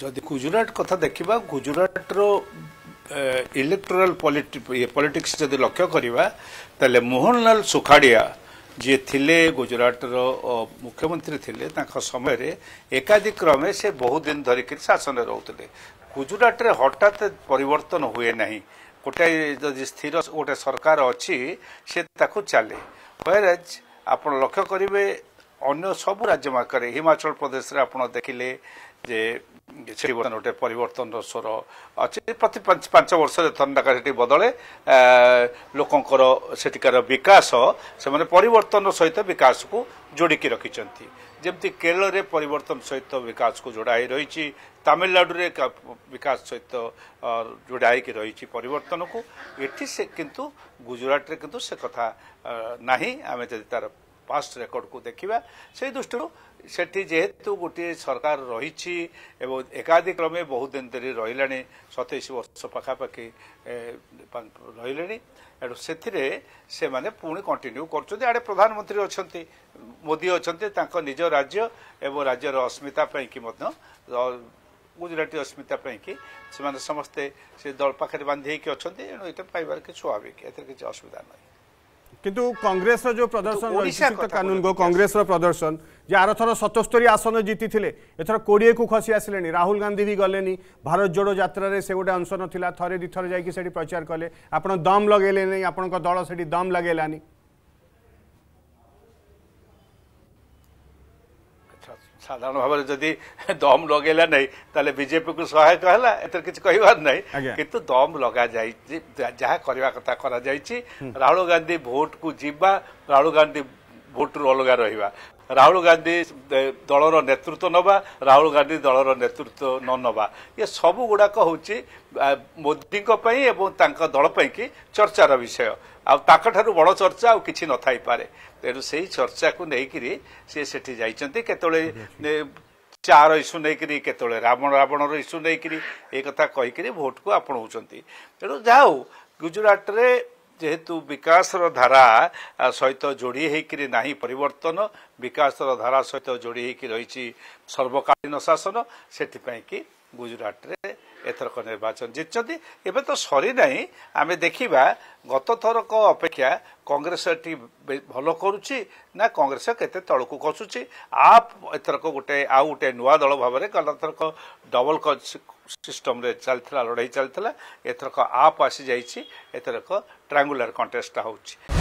ଯଦି ଗୁଜୁରାଟ କଥା ଦେଖିବା ଗୁଜୁରାଟର ଇଲେକ୍ଟ୍ରାଲ ପଲିଟିକ୍ସ ଯଦି ଲକ୍ଷ୍ୟ କରିବା ତାହେଲେ ମୋହନଲାଲ ସୁଖାଡ଼ିଆ ଯିଏ ଥିଲେ ଗୁଜୁରାଟର ମୁଖ୍ୟମନ୍ତ୍ରୀ ଥିଲେ ତାଙ୍କ ସମୟରେ ଏକାଧିକ୍ରମେ ସେ ବହୁ ଦିନ ଧରିକିରି ଶାସନରେ ରହୁଥିଲେ ଗୁଜୁରାଟରେ ହଠାତ୍ ପରିବର୍ତ୍ତନ ହୁଏ ନାହିଁ ଗୋଟାଏ ଯଦି ସ୍ଥିର ଗୋଟେ ସରକାର ଅଛି ସେ ତାକୁ ଚାଲେ ହ୍ୱେରେଜ୍ ଆପଣ ଲକ୍ଷ୍ୟ କରିବେ ଅନ୍ୟ ସବୁ ରାଜ୍ୟମାନଙ୍କରେ ହିମାଚଳ ପ୍ରଦେଶରେ ଆପଣ ଦେଖିଲେ ଯେ ସେଠି ବର୍ତ୍ତମାନ ଗୋଟେ ପରିବର୍ତ୍ତନର ସ୍ୱର ଅଛି ପ୍ରତି ପାଞ୍ଚ ବର୍ଷରେ ଥଣ୍ଡାକାର ସେଠି ବଦଳେ ଲୋକଙ୍କର ସେଠିକାର ବିକାଶ ସେମାନେ ପରିବର୍ତ୍ତନ ସହିତ ବିକାଶକୁ ଯୋଡ଼ିକି ରଖିଛନ୍ତି ଯେମିତି କେରଳରେ ପରିବର୍ତ୍ତନ ସହିତ ବିକାଶକୁ ଯୋଡ଼ା ହୋଇ ରହିଛି ତାମିଲନାଡ଼ୁରେ ବିକାଶ ସହିତ ଯୋଡ଼ା ହୋଇକି ରହିଛି ପରିବର୍ତ୍ତନକୁ ଏଠି ସେ କିନ୍ତୁ ଗୁଜୁରାଟରେ କିନ୍ତୁ ସେ କଥା ନାହିଁ ଆମେ ଯଦି ତା'ର ପାଷ୍ଟ ରେକର୍ଡକୁ ଦେଖିବା ସେଇ ଦୃଷ୍ଟିରୁ ସେଠି ଯେହେତୁ ଗୋଟିଏ ସରକାର ରହିଛି ଏବଂ ଏକାଧିକ୍ରମେ ବହୁତ ଦିନ ଧରି ରହିଲାଣି ସତେଇଶ ବର୍ଷ ପାଖାପାଖି ରହିଲେଣି ଏଣୁ ସେଥିରେ ସେମାନେ ପୁଣି କଣ୍ଟିନ୍ୟୁ କରୁଛନ୍ତି ଆଡ଼େ ପ୍ରଧାନମନ୍ତ୍ରୀ ଅଛନ୍ତି ମୋଦି ଅଛନ୍ତି ତାଙ୍କ ନିଜ ରାଜ୍ୟ ଏବଂ ରାଜ୍ୟର ଅସ୍ମିତା ପାଇଁକି ମଧ୍ୟ ଗୁଜୁରାଟୀ ଅସ୍ମିତା ପାଇଁକି ସେମାନେ ସମସ୍ତେ ସେ ଦଳ ପାଖରେ ବାନ୍ଧି ହେଇକି ଅଛନ୍ତି ଏଣୁ ଏଇଟା ପାଇବାର କିଛି ସ୍ୱାଭାବିକ ଏଥିରେ କିଛି ଅସୁବିଧା ନାହିଁ কিন্তু কংগ্রেসর যে প্রদর্শন কানুন গো কংগ্রেসর প্রদর্শন যে আরথর সতস্তরি আসন জিতিলে এথর কোড়িয়ে কু খসি আসলে রাহুল গান্ধী বি গলে ভারত জোড়ো যাত্রার সে গোটে অংশ নথিলা থরে দুই থর যাই সেটি প্রচার কলে আপনার দম লগাইলে আপনার দল সেটি দম লগাইলানি ସାଧାରଣ ଭାବରେ ଯଦି ଦମ୍ ଲଗେଇଲା ନାହିଁ ତାହେଲେ ବିଜେପିକୁ ସହାୟକ ହେଲା ଏଥିରେ କିଛି କହିବାର ନାହିଁ କିନ୍ତୁ ଦମ୍ ଲଗାଯାଇଛି ଯାହା କରିବା କଥା କରାଯାଇଛି ରାହୁଲ ଗାନ୍ଧୀ ଭୋଟକୁ ଯିବା ରାହୁଲ ଗାନ୍ଧୀ ଭୋଟ୍ରୁ ଅଲଗା ରହିବା ରାହୁଲ ଗାନ୍ଧୀ ଦଳର ନେତୃତ୍ୱ ନେବା ରାହୁଲ ଗାନ୍ଧୀ ଦଳର ନେତୃତ୍ୱ ନ ନେବା ଏ ସବୁ ଗୁଡ଼ାକ ହେଉଛି ମୋଦିଙ୍କ ପାଇଁ ଏବଂ ତାଙ୍କ ଦଳ ପାଇଁକି ଚର୍ଚ୍ଚାର ବିଷୟ ଆଉ ତାଙ୍କଠାରୁ ବଡ଼ ଚର୍ଚ୍ଚା ଆଉ କିଛି ନଥାଇପାରେ ତେଣୁ ସେହି ଚର୍ଚ୍ଚାକୁ ନେଇକରି ସେ ସେଠି ଯାଇଛନ୍ତି କେତେବେଳେ ଚା'ର ଇସ୍ୟୁ ନେଇକରି କେତେବେଳେ ରାବଣ ରାବଣର ଇସ୍ୟୁ ନେଇକରି ଏ କଥା କହିକିରି ଭୋଟ୍କୁ ଆପଣଉଛନ୍ତି ତେଣୁ ଯାହା ହଉ ଗୁଜୁରାଟରେ ଯେହେତୁ ବିକାଶର ଧାରା ସହିତ ଯୋଡ଼ି ହୋଇକିରି ନାହିଁ ପରିବର୍ତ୍ତନ ବିକାଶର ଧାରା ସହିତ ଯୋଡ଼ି ହୋଇକି ରହିଛି ସର୍ବକାଳୀନ ଶାସନ ସେଥିପାଇଁ କି ଗୁଜୁରାଟରେ ଏଥରକ ନିର୍ବାଚନ ଜିତିଛନ୍ତି ଏବେ ତ ସରିନାହିଁ ଆମେ ଦେଖିବା ଗତଥରକ ଅପେକ୍ଷା କଂଗ୍ରେସ ଏଠି ଭଲ କରୁଛି ନା କଂଗ୍ରେସ କେତେ ତଳକୁ ଖସୁଛି ଆ ଏଥରକ ଗୋଟେ ଆଉ ଗୋଟେ ନୂଆ ଦଳ ଭାବରେ ଗତଥରକ ଡବଲ ସିଷ୍ଟମରେ ଚାଲିଥିଲା ଲଢ଼େଇ ଚାଲିଥିଲା ଏଥରକ ଆପ୍ ଆସିଯାଇଛି ଏଥରକ ଟ୍ରାଙ୍ଗୁଲାର କଣ୍ଟେଷ୍ଟଟା ହେଉଛି